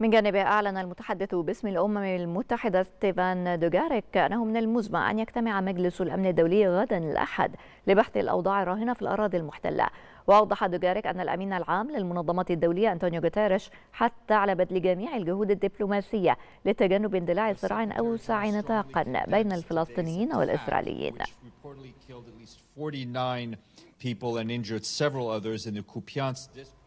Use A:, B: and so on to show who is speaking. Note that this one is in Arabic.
A: من جانبه أعلن المتحدث باسم الأمم المتحدة ستيفان دوغاريك أنه من المزمع أن يجتمع مجلس الأمن الدولي غدا الأحد لبحث الأوضاع الراهنة في الأراضي المحتلة وأوضح دوغاريك أن الأمين العام للمنظمة الدولية أنطونيو غوتيريش حث على بذل جميع الجهود الدبلوماسية لتجنب اندلاع صراع أوسع نطاقا بين الفلسطينيين والإسرائيليين
B: people and injured several others in the Kupiansk district.